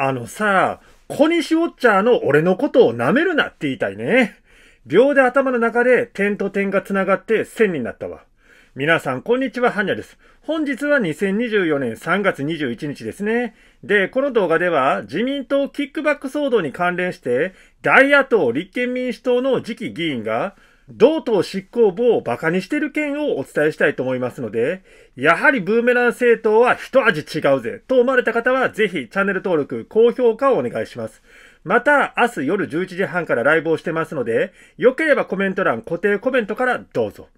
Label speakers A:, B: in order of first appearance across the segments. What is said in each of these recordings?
A: あのさ、小西ウォッチャーの俺のことを舐めるなって言いたいね。秒で頭の中で点と点が繋がって線になったわ。皆さん、こんにちは、はにゃです。本日は2024年3月21日ですね。で、この動画では自民党キックバック騒動に関連して、大野党立憲民主党の次期議員が道東執行部を馬鹿にしてる件をお伝えしたいと思いますので、やはりブーメラン政党は一味違うぜと思われた方はぜひチャンネル登録、高評価をお願いします。また、明日夜11時半からライブをしてますので、良ければコメント欄、固定コメントからどうぞ。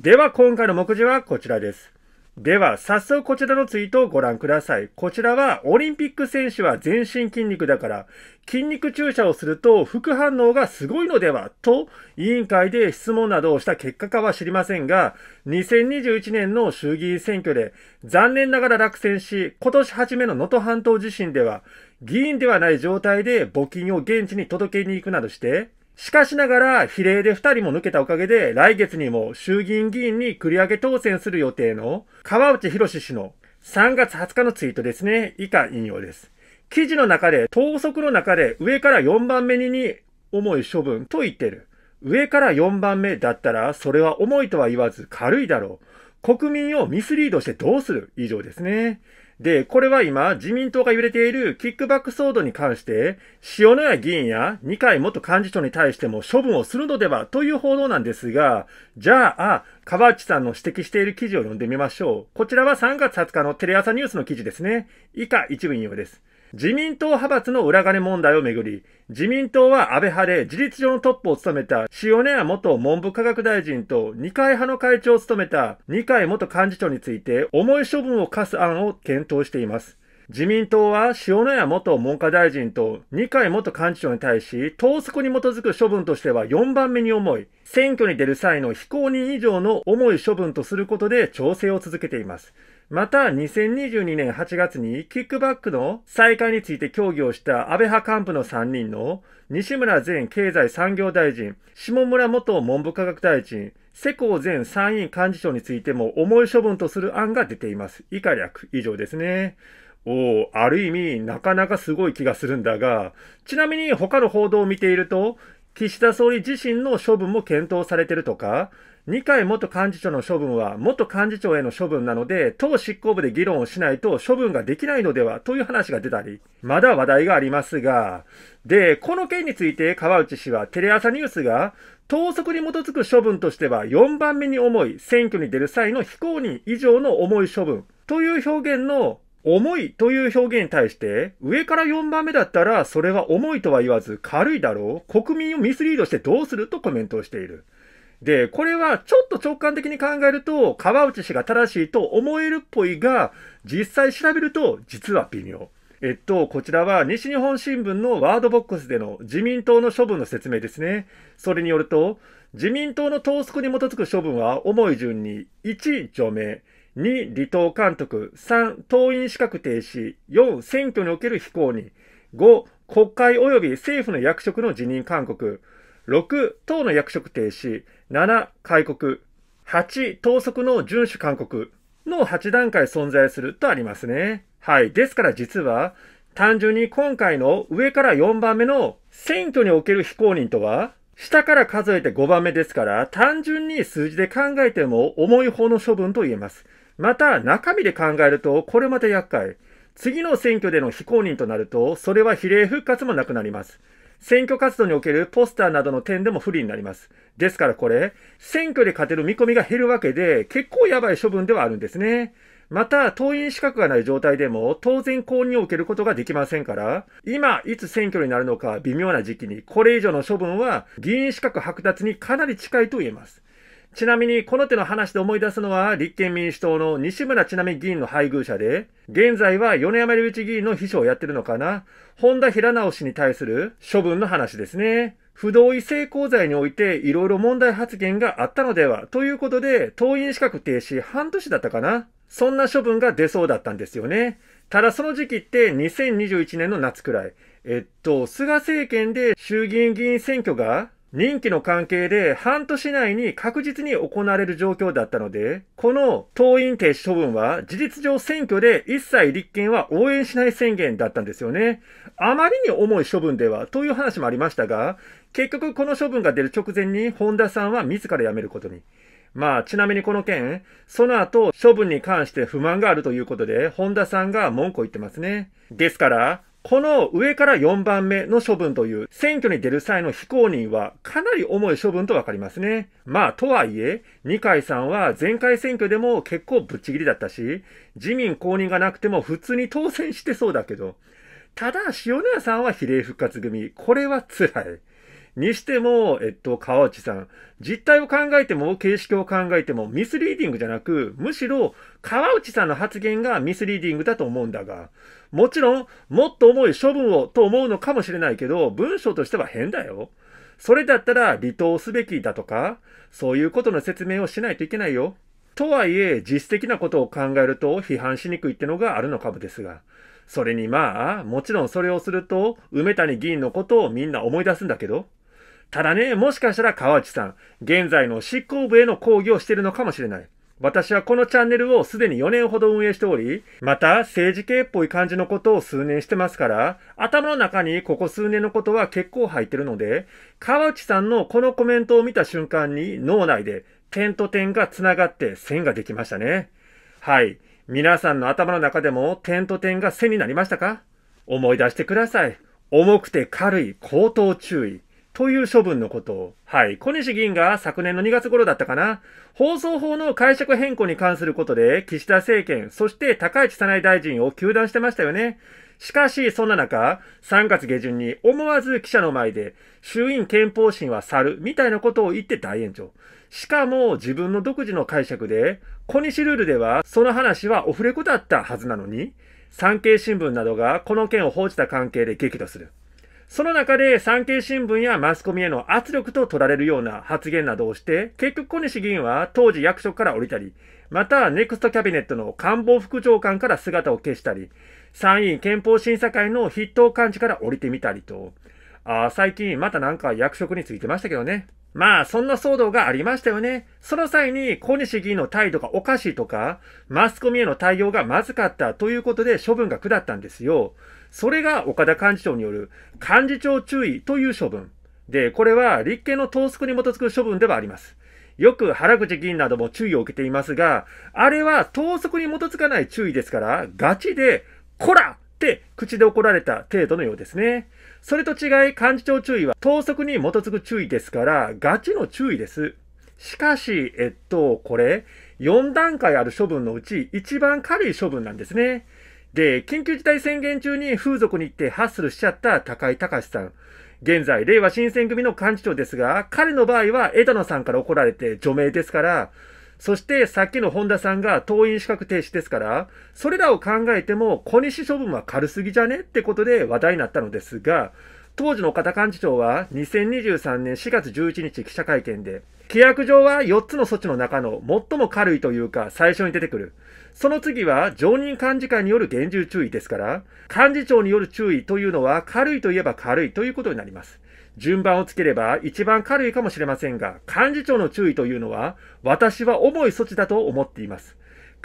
A: では今回の目次はこちらです。では、早速こちらのツイートをご覧ください。こちらは、オリンピック選手は全身筋肉だから、筋肉注射をすると副反応がすごいのではと、委員会で質問などをした結果かは知りませんが、2021年の衆議院選挙で、残念ながら落選し、今年初めの能登半島地震では、議員ではない状態で募金を現地に届けに行くなどして、しかしながら、比例で2人も抜けたおかげで、来月にも衆議院議員に繰り上げ当選する予定の川内博氏の3月20日のツイートですね。以下引用です。記事の中で、党則の中で上から4番目に重い処分と言ってる。上から4番目だったら、それは重いとは言わず軽いだろう。国民をミスリードしてどうする以上ですね。で、これは今、自民党が揺れているキックバック騒動に関して、塩谷議員や二階元幹事長に対しても処分をするのではという報道なんですが、じゃあ、川内さんの指摘している記事を読んでみましょう。こちらは3月20日のテレ朝ニュースの記事ですね。以下一部引用です。自民党派閥の裏金問題をめぐり、自民党は安倍派で事実上のトップを務めた塩谷元文部科学大臣と二階派の会長を務めた二階元幹事長について重い処分を課す案を検討しています。自民党は塩谷元文科大臣と二階元幹事長に対し、党則に基づく処分としては4番目に重い、選挙に出る際の非公認以上の重い処分とすることで調整を続けています。また、2022年8月にキックバックの再開について協議をした安倍派幹部の3人の西村前経済産業大臣、下村元文部科学大臣、世耕前参院幹事長についても重い処分とする案が出ています。以下略、以上ですね。おある意味、なかなかすごい気がするんだが、ちなみに他の報道を見ていると、岸田総理自身の処分も検討されてるとか、二階元幹事長の処分は元幹事長への処分なので、党執行部で議論をしないと処分ができないのではという話が出たり、まだ話題がありますが、で、この件について川内氏はテレ朝ニュースが、党則に基づく処分としては4番目に重い選挙に出る際の非公認以上の重い処分という表現の重いという表現に対して、上から4番目だったら、それは重いとは言わず軽いだろう、国民をミスリードしてどうするとコメントをしている。で、これはちょっと直感的に考えると、川内氏が正しいと思えるっぽいが、実際調べると実は微妙。えっと、こちらは西日本新聞のワードボックスでの自民党の処分の説明ですね。それによると、自民党の党則に基づく処分は重い順に1、除名、2、離党監督、3、党員資格停止、4、選挙における非公認、5、国会及び政府の役職の辞任勧告、6、党の役職停止、7、開国。8、等速の遵守勧告の8段階存在するとありますね。はい。ですから実は、単純に今回の上から4番目の選挙における非公認とは、下から数えて5番目ですから、単純に数字で考えても重い方の処分と言えます。また、中身で考えると、これまた厄介。次の選挙での非公認となると、それは比例復活もなくなります。選挙活動におけるポスターなどの点でも不利になります。ですからこれ、選挙で勝てる見込みが減るわけで、結構やばい処分ではあるんですね。また、党員資格がない状態でも、当然公認を受けることができませんから、今、いつ選挙になるのか微妙な時期に、これ以上の処分は、議員資格剥奪にかなり近いと言えます。ちなみに、この手の話で思い出すのは、立憲民主党の西村ちなみ議員の配偶者で、現在は米山隆一議員の秘書をやってるのかな、本田平直氏に対する処分の話ですね。不同意性交罪においていろいろ問題発言があったのではということで、党員資格停止半年だったかなそんな処分が出そうだったんですよね。ただその時期って2021年の夏くらい。えっと、菅政権で衆議院議員選挙が任期の関係で半年内に確実に行われる状況だったので、この党員停止処分は事実上選挙で一切立憲は応援しない宣言だったんですよね。あまりに重い処分ではという話もありましたが、結局この処分が出る直前に本田さんは自ら辞めることに。まあ、ちなみにこの件、その後、処分に関して不満があるということで、本田さんが文句を言ってますね。ですから、この上から4番目の処分という、選挙に出る際の非公認はかなり重い処分とわかりますね。まあ、とはいえ、二階さんは前回選挙でも結構ぶっちぎりだったし、自民公認がなくても普通に当選してそうだけど、ただ、塩谷さんは比例復活組。これは辛い。にしても、えっと、川内さん、実態を考えても、形式を考えても、ミスリーディングじゃなく、むしろ、川内さんの発言がミスリーディングだと思うんだが、もちろん、もっと重い処分をと思うのかもしれないけど、文章としては変だよ。それだったら離党すべきだとか、そういうことの説明をしないといけないよ。とはいえ、実質的なことを考えると批判しにくいってのがあるのかもですが。それにまあ、もちろんそれをすると、梅谷議員のことをみんな思い出すんだけど、ただね、もしかしたら川内さん、現在の執行部への抗議をしているのかもしれない。私はこのチャンネルをすでに4年ほど運営しており、また政治系っぽい感じのことを数年してますから、頭の中にここ数年のことは結構入ってるので、川内さんのこのコメントを見た瞬間に脳内で点と点が繋がって線ができましたね。はい。皆さんの頭の中でも点と点が線になりましたか思い出してください。重くて軽い口頭注意。という処分のことを、はい、小西議員が昨年の2月頃だったかな、放送法の解釈変更に関することで、岸田政権、そして高市早苗大臣を糾弾してましたよね。しかし、そんな中、3月下旬に思わず記者の前で、衆院憲法審は去る、みたいなことを言って大炎上。しかも、自分の独自の解釈で、小西ルールでは、その話はオフレコだったはずなのに、産経新聞などがこの件を報じた関係で激怒する。その中で産経新聞やマスコミへの圧力と取られるような発言などをして、結局小西議員は当時役職から降りたり、またネクストキャビネットの官房副長官から姿を消したり、参院憲法審査会の筆頭幹事から降りてみたりと、あ最近またなんか役職についてましたけどね。まあ、そんな騒動がありましたよね。その際に小西議員の態度がおかしいとか、マスコミへの対応がまずかったということで処分が下ったんですよ。それが岡田幹事長による幹事長注意という処分。で、これは立憲の党則に基づく処分ではあります。よく原口議員なども注意を受けていますが、あれは党則に基づかない注意ですから、ガチで、こらって口で怒られた程度のようですね。それと違い、幹事長注意は党則に基づく注意ですから、ガチの注意です。しかし、えっと、これ、4段階ある処分のうち一番軽い処分なんですね。で、緊急事態宣言中に風俗に行ってハッスルしちゃった高井隆さん。現在、令和新選組の幹事長ですが、彼の場合は枝野さんから怒られて除名ですから、そしてさっきの本田さんが党員資格停止ですから、それらを考えても小西処分は軽すぎじゃねってことで話題になったのですが、当時の岡田幹事長は2023年4月11日記者会見で、契約上は4つの措置の中の最も軽いというか最初に出てくる。その次は常任幹事会による厳重注意ですから、幹事長による注意というのは軽いといえば軽いということになります。順番をつければ一番軽いかもしれませんが、幹事長の注意というのは私は重い措置だと思っています。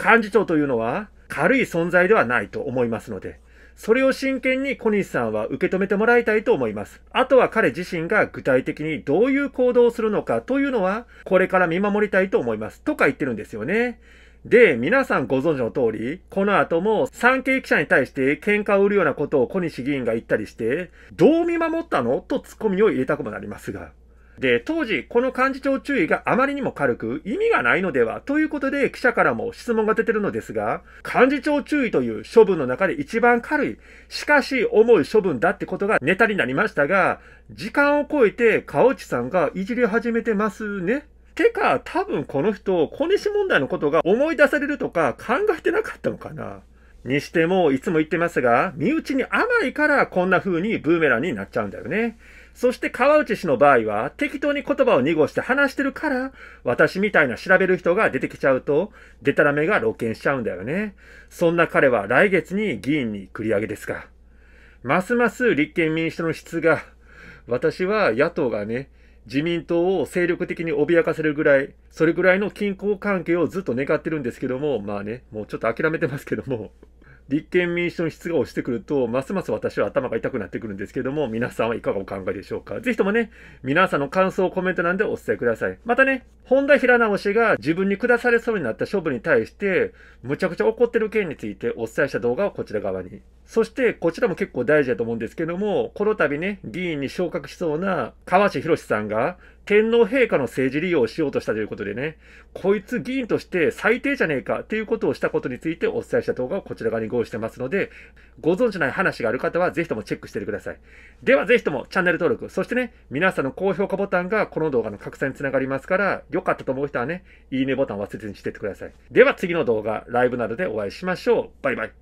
A: 幹事長というのは軽い存在ではないと思いますので。それを真剣に小西さんは受け止めてもらいたいと思います。あとは彼自身が具体的にどういう行動をするのかというのは、これから見守りたいと思います。とか言ってるんですよね。で、皆さんご存知の通り、この後も産経記者に対して喧嘩を売るようなことを小西議員が言ったりして、どう見守ったのとツッコミを入れたくもなりますが。で、当時、この幹事長注意があまりにも軽く、意味がないのではということで、記者からも質問が出てるのですが、幹事長注意という処分の中で一番軽い、しかし重い処分だってことがネタになりましたが、時間を超えて、川内さんがいじり始めてますね。てか、多分この人、小西問題のことが思い出されるとか考えてなかったのかな。にしても、いつも言ってますが、身内に甘いからこんな風にブーメランになっちゃうんだよね。そして川内氏の場合は、適当に言葉を濁して話してるから、私みたいな調べる人が出てきちゃうと、デタラメが露見しちゃうんだよね。そんな彼は来月に議員に繰り上げですが。ますます立憲民主党の質が、私は野党がね、自民党を精力的に脅かせるぐらい、それぐらいの均衡関係をずっと願ってるんですけども、まあね、もうちょっと諦めてますけども。立憲民主党の質が落ちてくると、ますます私は頭が痛くなってくるんですけども、皆さんはいかがお考えでしょうか。ぜひともね、皆さんの感想をコメント欄でお伝えください。またね、本田平直氏が自分に下されそうになった処分に対して、むちゃくちゃ怒ってる件についてお伝えした動画をこちら側に。そして、こちらも結構大事だと思うんですけども、この度ね、議員に昇格しそうな川地博さんが、天皇陛下の政治利用をしようとしたということでね、こいつ議員として最低じゃねえかっていうことをしたことについてお伝えした動画をこちら側にご用意してますので、ご存知ない話がある方はぜひともチェックしててください。ではぜひともチャンネル登録、そしてね、皆さんの高評価ボタンがこの動画の拡散につながりますから、良かったと思う人はね、いいねボタン忘れずにしてってください。では次の動画、ライブなどでお会いしましょう。バイバイ。